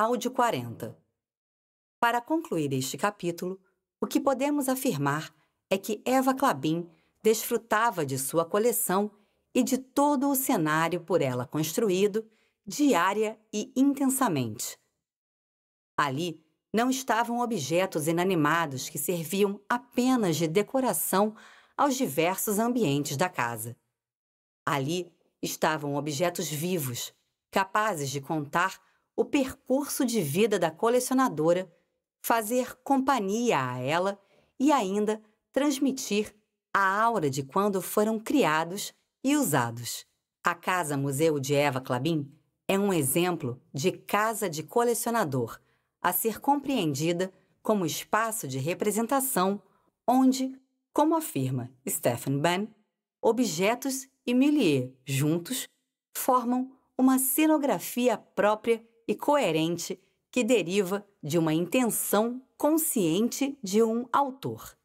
Áudio 40. Para concluir este capítulo, o que podemos afirmar é que Eva Clabin desfrutava de sua coleção e de todo o cenário por ela construído, diária e intensamente. Ali não estavam objetos inanimados que serviam apenas de decoração aos diversos ambientes da casa. Ali estavam objetos vivos, capazes de contar o percurso de vida da colecionadora, fazer companhia a ela e ainda transmitir a aura de quando foram criados e usados. A Casa Museu de Eva Clabin é um exemplo de casa de colecionador, a ser compreendida como espaço de representação onde, como afirma Stephen Ben, objetos e milieu juntos formam uma cenografia própria e coerente que deriva de uma intenção consciente de um autor.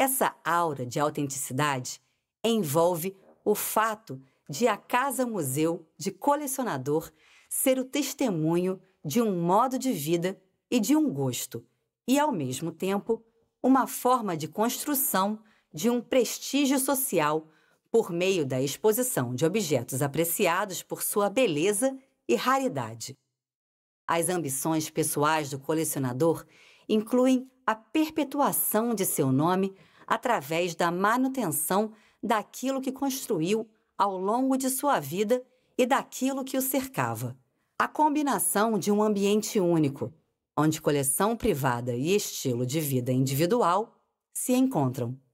Essa aura de autenticidade envolve o fato de a Casa Museu de Colecionador ser o testemunho de um modo de vida e de um gosto, e, ao mesmo tempo, uma forma de construção de um prestígio social por meio da exposição de objetos apreciados por sua beleza e raridade. As ambições pessoais do colecionador incluem a perpetuação de seu nome através da manutenção daquilo que construiu ao longo de sua vida e daquilo que o cercava. A combinação de um ambiente único, onde coleção privada e estilo de vida individual se encontram.